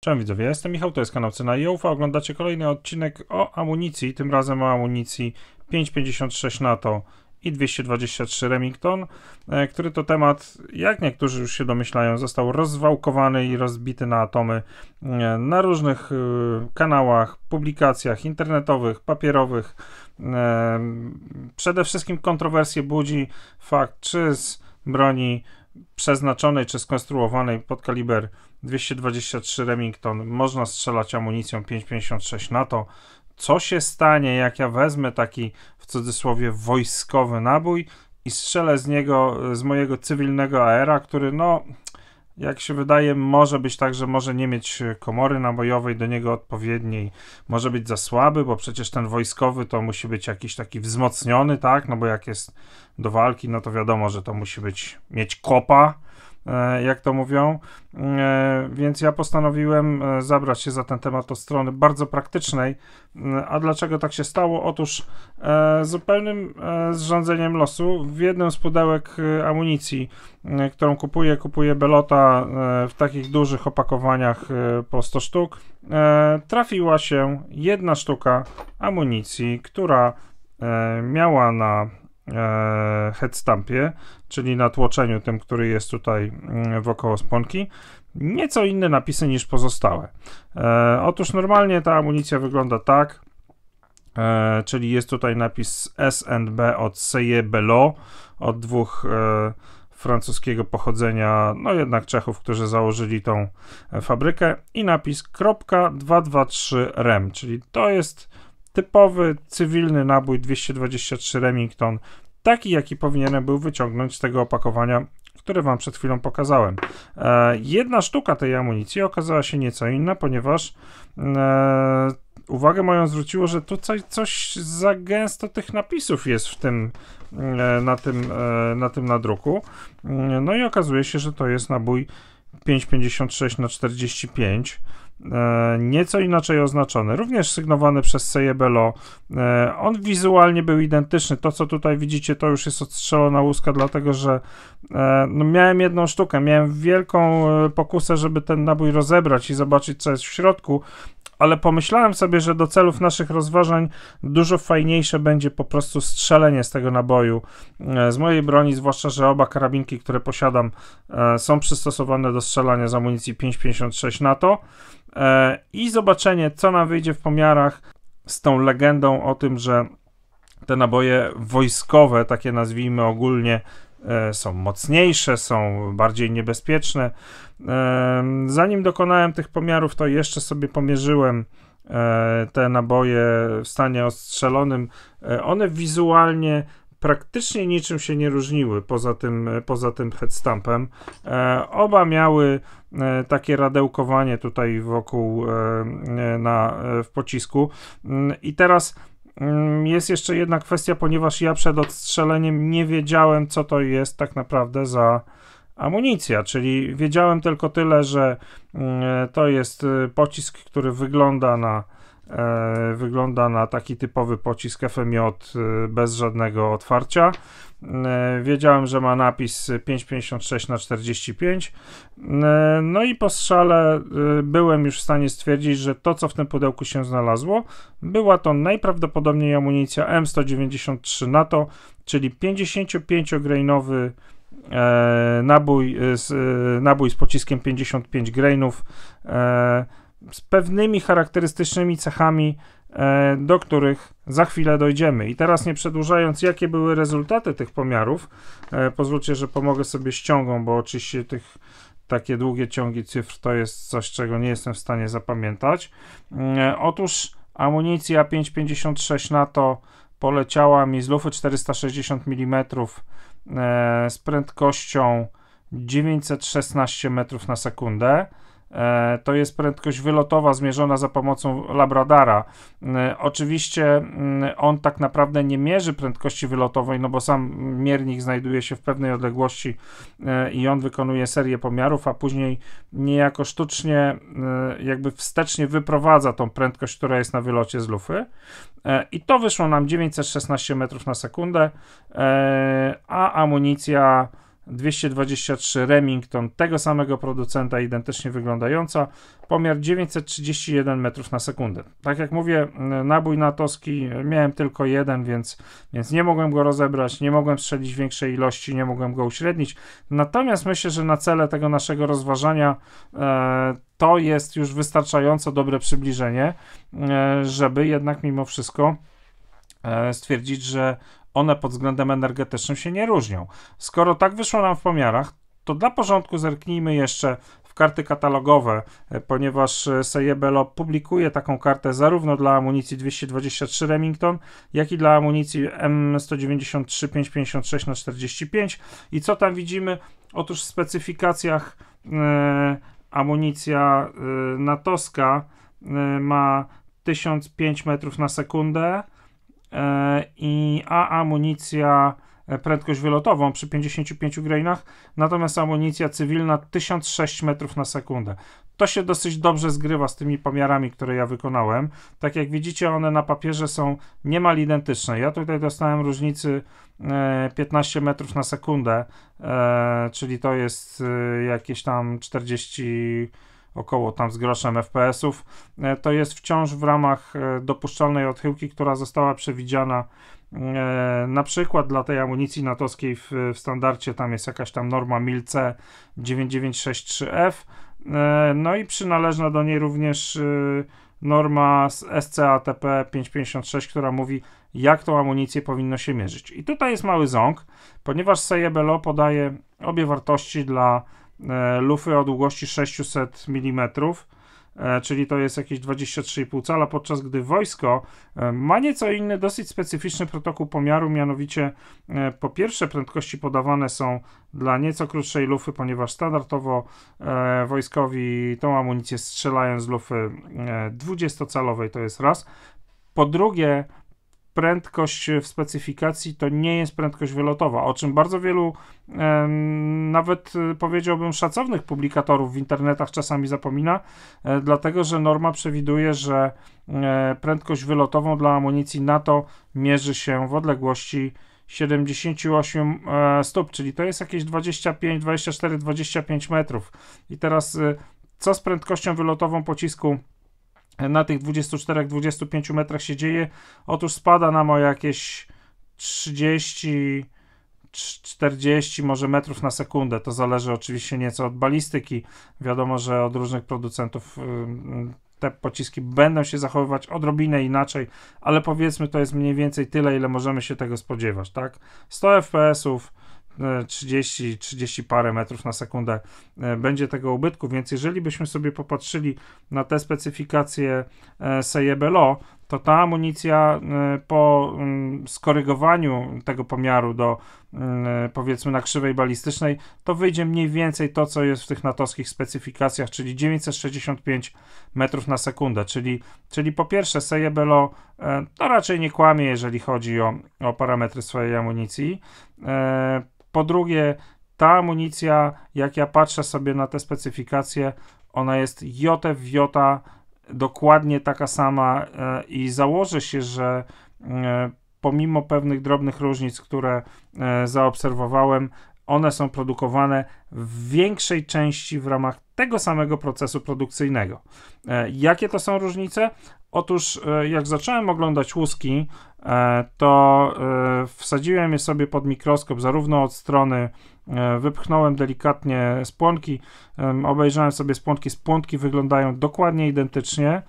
Cześć widzowie, ja jestem Michał, to jest kanał Cena i Joufa. Oglądacie kolejny odcinek o amunicji, tym razem o amunicji 5.56 NATO i 223 Remington, e, który to temat, jak niektórzy już się domyślają, został rozwałkowany i rozbity na atomy e, na różnych e, kanałach, publikacjach internetowych, papierowych. Przede wszystkim kontrowersje budzi fakt, czy z broni przeznaczonej czy skonstruowanej pod kaliber 223 Remington, można strzelać amunicją 5,56 NATO. Co się stanie, jak ja wezmę taki w cudzysłowie wojskowy nabój i strzelę z niego, z mojego cywilnego aera, który no, jak się wydaje, może być tak, że może nie mieć komory nabojowej do niego odpowiedniej, może być za słaby, bo przecież ten wojskowy to musi być jakiś taki wzmocniony, tak? No bo jak jest do walki, no to wiadomo, że to musi być mieć kopa E, jak to mówią. E, więc ja postanowiłem e, zabrać się za ten temat od strony bardzo praktycznej. A dlaczego tak się stało? Otóż zupełnym zrządzeniem losu w jednym z pudełek amunicji, którą kupuję, kupuję Belota w takich dużych opakowaniach po 100 sztuk, trafiła się jedna sztuka amunicji, która miała na E, headstampie, czyli na tłoczeniu tym, który jest tutaj mm, wokoło sponki, nieco inne napisy niż pozostałe. E, otóż normalnie ta amunicja wygląda tak, e, czyli jest tutaj napis SNB od Seye Belo, od dwóch francuskiego pochodzenia, no jednak Czechów, którzy założyli tą fabrykę i napis .223 rem, czyli to jest typowy cywilny nabój 223 Remington, taki jaki powinienem był wyciągnąć z tego opakowania które Wam przed chwilą pokazałem. E, jedna sztuka tej amunicji okazała się nieco inna, ponieważ e, uwagę moją zwróciło, że tutaj coś za gęsto tych napisów jest w tym, e, na, tym, na tym nadruku. No i okazuje się, że to jest nabój 5,56 na 45 E, nieco inaczej oznaczony, również sygnowany przez Sejebelo. E, on wizualnie był identyczny. To, co tutaj widzicie, to już jest odstrzelona łuska, dlatego że e, no, miałem jedną sztukę, miałem wielką pokusę, żeby ten nabój rozebrać i zobaczyć, co jest w środku, ale pomyślałem sobie, że do celów naszych rozważań dużo fajniejsze będzie po prostu strzelenie z tego naboju, e, z mojej broni, zwłaszcza, że oba karabinki, które posiadam, e, są przystosowane do strzelania z amunicji 5.56 NATO e, i zobaczenie, co nam wyjdzie w pomiarach z tą legendą o tym, że te naboje wojskowe, takie nazwijmy ogólnie, E, są mocniejsze, są bardziej niebezpieczne. E, zanim dokonałem tych pomiarów, to jeszcze sobie pomierzyłem e, te naboje w stanie ostrzelonym. One wizualnie praktycznie niczym się nie różniły poza tym, poza tym headstampem. Oba miały takie radełkowanie tutaj wokół na, w pocisku. Mm, I teraz Mm, jest jeszcze jedna kwestia, ponieważ ja przed odstrzeleniem nie wiedziałem, co to jest tak naprawdę za amunicja, czyli wiedziałem tylko tyle, że mm, e, to jest e, pocisk, który wygląda na E, wygląda na taki typowy pocisk FMJ e, bez żadnego otwarcia. E, wiedziałem, że ma napis 556 na 45. No i po strzale byłem już w stanie stwierdzić, że to, co w tym pudełku się znalazło, była to najprawdopodobniej amunicja M193 NATO, czyli 55-grainowy nabój z, nabój z pociskiem 55 grainów z pewnymi charakterystycznymi cechami, e, do których za chwilę dojdziemy. I teraz nie przedłużając, jakie były rezultaty tych pomiarów, e, pozwólcie, że pomogę sobie ściągą, bo oczywiście tych takie długie ciągi cyfr to jest coś, czego nie jestem w stanie zapamiętać. Mm, e, otóż amunicja 5,56 NATO poleciała mi z lufy 460 mm z prędkością 916 metrów na sekundę. E, to jest prędkość wylotowa zmierzona za pomocą labradara. E, oczywiście mm, on tak naprawdę nie mierzy prędkości wylotowej, no bo sam miernik znajduje się w pewnej odległości e, i on wykonuje serię pomiarów, a później niejako sztucznie, jakby wstecznie wyprowadza tą prędkość, która jest na wylocie z lufy. I to wyszło nam 916 metrów na sekundę, a amunicja 223 Remington tego samego producenta, identycznie wyglądająca, pomiar 931 metrów na sekundę. Tak jak mówię, e, nabój natowski e, miałem tylko jeden, więc, więc nie mogłem go rozebrać, nie mogłem strzelić większej ilości, nie mogłem go uśrednić. Natomiast myślę, że na cele tego naszego rozważania e, to jest już wystarczająco dobre przybliżenie, e, żeby jednak mimo wszystko E, stwierdzić, że one pod względem energetycznym się nie różnią. Skoro tak wyszło nam w pomiarach, to dla porządku zerknijmy jeszcze w karty katalogowe, e, ponieważ e, Sejebelo publikuje taką kartę zarówno dla amunicji 223 Remington, jak i dla amunicji M193 556 na 45 i co tam widzimy? Otóż w specyfikacjach amunicja yy, natowska yy, ma 1005 metrów na sekundę, E, i a amunicja e, prędkość wylotową przy 55 grainach, natomiast amunicja cywilna 1006 metrów na sekundę. To się dosyć dobrze zgrywa z tymi pomiarami, które ja wykonałem. Tak jak widzicie, one na papierze są niemal identyczne. Ja tutaj dostałem różnicy 15 e, metrów na sekundę, czyli to jest jakieś tam 40 około tam z groszem FPS-ów, e, to jest wciąż w ramach e, dopuszczalnej odchyłki, która została przewidziana e, na przykład dla tej amunicji natowskiej w, w standardzie tam jest jakaś tam norma milce 9963F, no i przynależna do niej również norma SCATP 556, która mówi, jak tą amunicję powinno się mierzyć. I tutaj jest mały ząg, ponieważ Sejebelo podaje obie wartości dla E, lufy o długości 600 mm, e, czyli to jest jakieś 23,5 cala, podczas gdy wojsko e, ma nieco inny, dosyć specyficzny protokół pomiaru, mianowicie po pierwsze prędkości podawane są dla nieco krótszej lufy, ponieważ standardowo wojskowi tą amunicję strzelają z lufy 20-calowej, to jest raz. Po drugie, prędkość w specyfikacji to nie jest prędkość wylotowa, o czym bardzo wielu nawet e, powiedziałbym szacownych publikatorów w internetach czasami zapomina, e, dlatego że norma przewiduje, że e, prędkość wylotową dla amunicji NATO mierzy się w odległości 78 stóp, czyli to jest jakieś 25, 24, 25 metrów. I teraz co z prędkością wylotową pocisku na tych 24-25 metrach się dzieje. Otóż spada nam o jakieś 30, 40 może metrów na sekundę. To zależy oczywiście nieco od balistyki. Wiadomo, że od różnych producentów te pociski będą się zachowywać odrobinę inaczej, ale powiedzmy to jest mniej więcej tyle, ile możemy się tego spodziewać, tak? 100 FPS-ów, 30, 30 parę metrów na sekundę e, będzie tego ubytku, więc jeżeli byśmy sobie popatrzyli na te specyfikacje e, Sejebelo, to ta amunicja e, po mm, skorygowaniu tego pomiaru do mm, powiedzmy na krzywej balistycznej, to wyjdzie mniej więcej to, co jest w tych natowskich specyfikacjach, czyli 965 metrów na sekundę, czyli, czyli po pierwsze Sejebelo to raczej nie kłamie, jeżeli chodzi o, o parametry swojej amunicji, po drugie, ta amunicja, jak ja patrzę sobie na te specyfikacje, ona jest jotę jota dokładnie taka sama e, i założę się, że e, pomimo pewnych drobnych różnic, które e, zaobserwowałem, one są produkowane w większej części w ramach tego samego procesu produkcyjnego. Jakie to są różnice? Otóż, e, jak zacząłem oglądać łuski, e, to e, wsadziłem je sobie pod mikroskop, zarówno od strony wypchnąłem delikatnie spłonki, obejrzałem sobie spłonki, spłonki wyglądają dokładnie identycznie,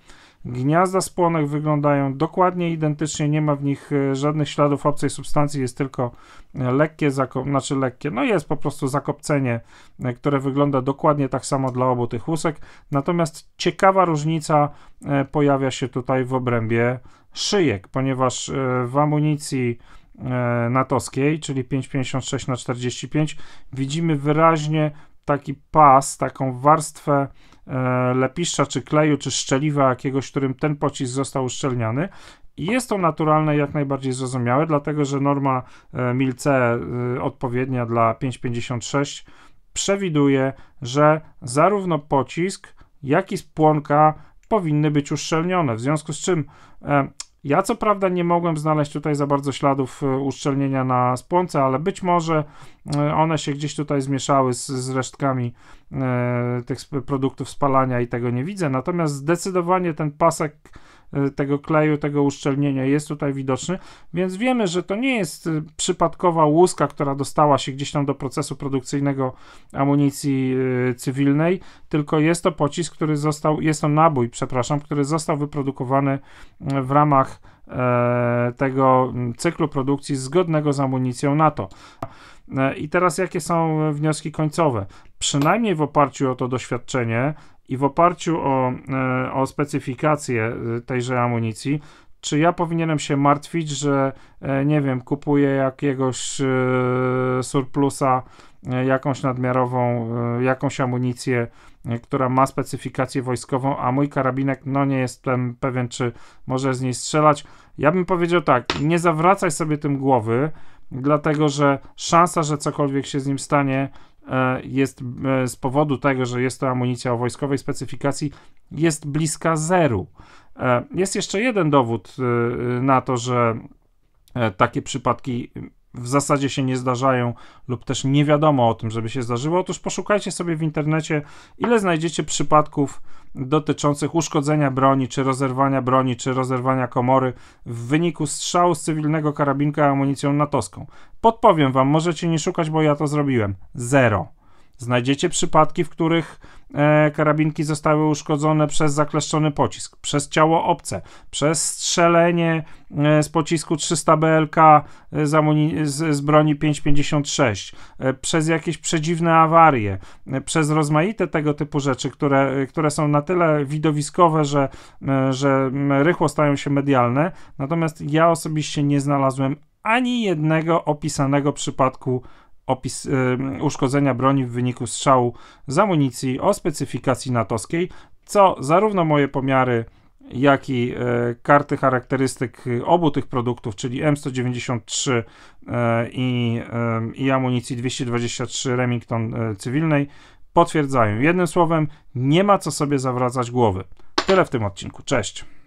Gniazda spłonek wyglądają dokładnie identycznie, nie ma w nich e, żadnych śladów obcej substancji, jest tylko e, lekkie, znaczy lekkie, no jest po prostu zakopcenie, e, które wygląda dokładnie tak samo dla obu tych łusek. Natomiast ciekawa różnica pojawia się tutaj w obrębie szyjek, ponieważ w amunicji natowskiej, czyli 5,56 na 45, widzimy wyraźnie taki pas, taką warstwę e, lepiszcza, czy kleju, czy szczeliwa jakiegoś, którym ten pocisk został uszczelniany. I jest to naturalne jak najbardziej zrozumiałe, dlatego że norma e, Milce e, odpowiednia dla 556 przewiduje, że zarówno pocisk, jak i spłonka powinny być uszczelnione. W związku z czym ja co prawda nie mogłem znaleźć tutaj za bardzo śladów e, uszczelnienia na spłonce, ale być może e, one się gdzieś tutaj zmieszały z, z resztkami e, tych produktów spalania i tego nie widzę. Natomiast zdecydowanie ten pasek Y, tego kleju, tego uszczelnienia jest tutaj widoczny, więc wiemy, że to nie jest y, przypadkowa łuska, która dostała się gdzieś tam do procesu produkcyjnego amunicji y, cywilnej, tylko jest to pocisk, który został, jest to nabój, przepraszam, który został wyprodukowany w ramach e, tego mm, cyklu produkcji zgodnego z amunicją NATO. E, I teraz jakie są wnioski końcowe? Przynajmniej w oparciu o to doświadczenie i w oparciu o, e, o specyfikację e, tejże amunicji, czy ja powinienem się martwić, że e, nie wiem, kupuję jakiegoś surplusa, jakąś nadmiarową, jakąś amunicję, która ma specyfikację wojskową, a mój karabinek, no nie jestem pewien, czy może z niej strzelać. Ja bym powiedział tak, nie zawracaj sobie tym głowy, dlatego że szansa, że cokolwiek się z nim stanie, E, jest e, z powodu tego, że jest to amunicja o wojskowej specyfikacji, jest bliska zeru. E, jest jeszcze jeden dowód na to, że takie przypadki w zasadzie się nie zdarzają lub też nie wiadomo o tym, żeby się zdarzyło. Otóż poszukajcie sobie w internecie, ile znajdziecie przypadków dotyczących uszkodzenia broni, czy rozerwania broni, czy rozerwania komory w wyniku strzału z cywilnego karabinka amunicją natowską. Podpowiem wam, możecie nie szukać, bo ja to zrobiłem. Zero. Znajdziecie przypadki, w których e, karabinki zostały uszkodzone przez zakleszczony pocisk, przez ciało obce, przez strzelenie e, z pocisku 300 BLK e, z, z, z broni 5.56, e, przez jakieś przedziwne awarie, e, przez rozmaite tego typu rzeczy, które, e, które są na tyle widowiskowe, że, że rychło stają się medialne. Natomiast ja osobiście nie znalazłem ani jednego opisanego przypadku opis y, uszkodzenia broni w wyniku strzału z amunicji o specyfikacji natowskiej, co zarówno moje pomiary, jak i y, karty charakterystyk obu tych produktów, czyli M193 e, y, i amunicji 223 Remington e, cywilnej, potwierdzają. Jednym słowem, nie ma co sobie zawracać głowy. Tyle w tym odcinku. Cześć.